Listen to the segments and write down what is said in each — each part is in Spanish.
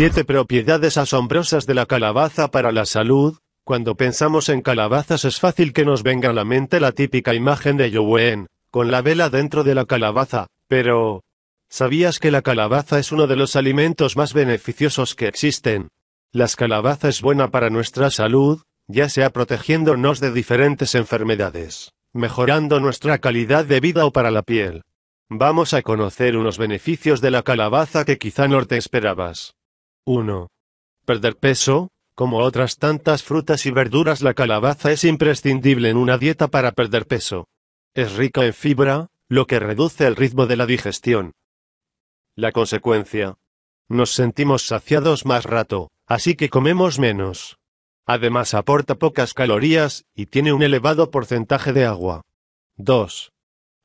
7 propiedades asombrosas de la calabaza para la salud. Cuando pensamos en calabazas es fácil que nos venga a la mente la típica imagen de Yowen, con la vela dentro de la calabaza, pero... ¿Sabías que la calabaza es uno de los alimentos más beneficiosos que existen? Las calabazas es buena para nuestra salud, ya sea protegiéndonos de diferentes enfermedades, mejorando nuestra calidad de vida o para la piel. Vamos a conocer unos beneficios de la calabaza que quizá no te esperabas. 1. Perder peso, como otras tantas frutas y verduras la calabaza es imprescindible en una dieta para perder peso. Es rica en fibra, lo que reduce el ritmo de la digestión. La consecuencia. Nos sentimos saciados más rato, así que comemos menos. Además aporta pocas calorías, y tiene un elevado porcentaje de agua. 2.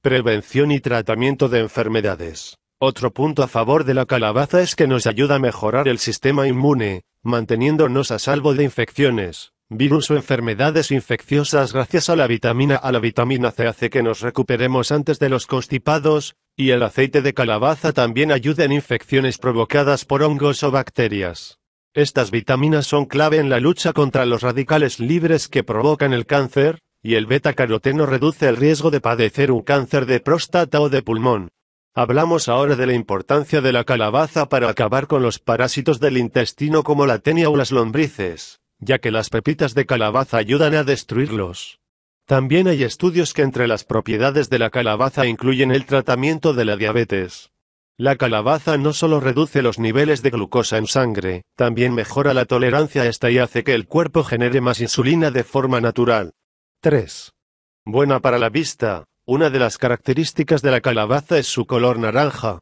Prevención y tratamiento de enfermedades. Otro punto a favor de la calabaza es que nos ayuda a mejorar el sistema inmune, manteniéndonos a salvo de infecciones, virus o enfermedades infecciosas gracias a la vitamina A. La vitamina C hace que nos recuperemos antes de los constipados, y el aceite de calabaza también ayuda en infecciones provocadas por hongos o bacterias. Estas vitaminas son clave en la lucha contra los radicales libres que provocan el cáncer, y el beta caroteno reduce el riesgo de padecer un cáncer de próstata o de pulmón, Hablamos ahora de la importancia de la calabaza para acabar con los parásitos del intestino como la tenia o las lombrices, ya que las pepitas de calabaza ayudan a destruirlos. También hay estudios que entre las propiedades de la calabaza incluyen el tratamiento de la diabetes. La calabaza no solo reduce los niveles de glucosa en sangre, también mejora la tolerancia a esta y hace que el cuerpo genere más insulina de forma natural. 3. Buena para la vista. Una de las características de la calabaza es su color naranja.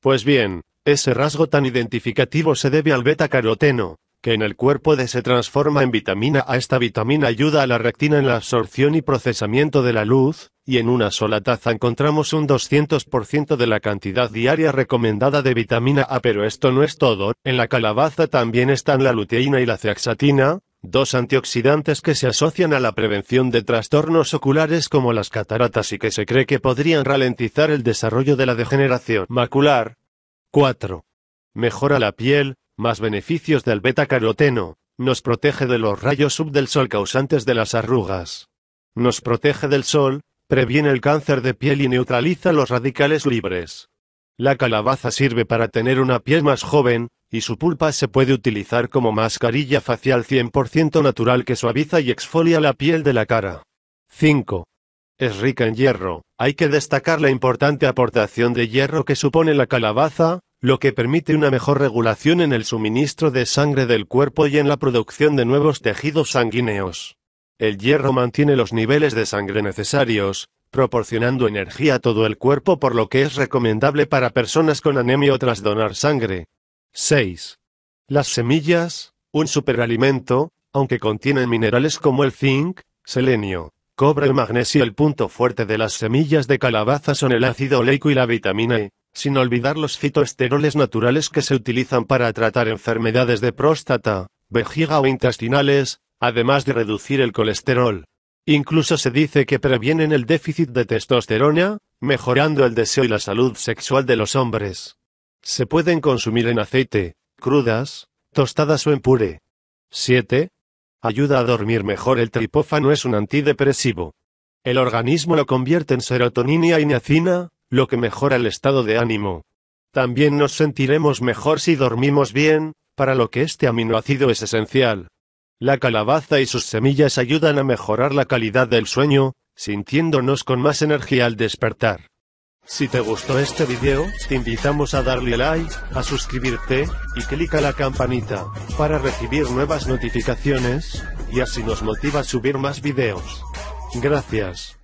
Pues bien, ese rasgo tan identificativo se debe al beta-caroteno, que en el cuerpo se transforma en vitamina A. Esta vitamina ayuda a la rectina en la absorción y procesamiento de la luz, y en una sola taza encontramos un 200% de la cantidad diaria recomendada de vitamina A. Pero esto no es todo, en la calabaza también están la luteína y la ceaxatina dos antioxidantes que se asocian a la prevención de trastornos oculares como las cataratas y que se cree que podrían ralentizar el desarrollo de la degeneración macular. 4. Mejora la piel, más beneficios del beta caroteno, nos protege de los rayos sub del sol causantes de las arrugas. Nos protege del sol, previene el cáncer de piel y neutraliza los radicales libres. La calabaza sirve para tener una piel más joven, y su pulpa se puede utilizar como mascarilla facial 100% natural que suaviza y exfolia la piel de la cara. 5. Es rica en hierro, hay que destacar la importante aportación de hierro que supone la calabaza, lo que permite una mejor regulación en el suministro de sangre del cuerpo y en la producción de nuevos tejidos sanguíneos. El hierro mantiene los niveles de sangre necesarios, proporcionando energía a todo el cuerpo por lo que es recomendable para personas con anemia o tras donar sangre, 6. Las semillas, un superalimento, aunque contienen minerales como el zinc, selenio, cobre y magnesio. El punto fuerte de las semillas de calabaza son el ácido oleico y la vitamina E, sin olvidar los fitoesteroles naturales que se utilizan para tratar enfermedades de próstata, vejiga o intestinales, además de reducir el colesterol. Incluso se dice que previenen el déficit de testosterona, mejorando el deseo y la salud sexual de los hombres. Se pueden consumir en aceite, crudas, tostadas o en puré. 7. Ayuda a dormir mejor. El tripófano es un antidepresivo. El organismo lo convierte en serotonina y niacina, lo que mejora el estado de ánimo. También nos sentiremos mejor si dormimos bien, para lo que este aminoácido es esencial. La calabaza y sus semillas ayudan a mejorar la calidad del sueño, sintiéndonos con más energía al despertar. Si te gustó este video, te invitamos a darle like, a suscribirte, y a la campanita, para recibir nuevas notificaciones, y así nos motiva a subir más videos. Gracias.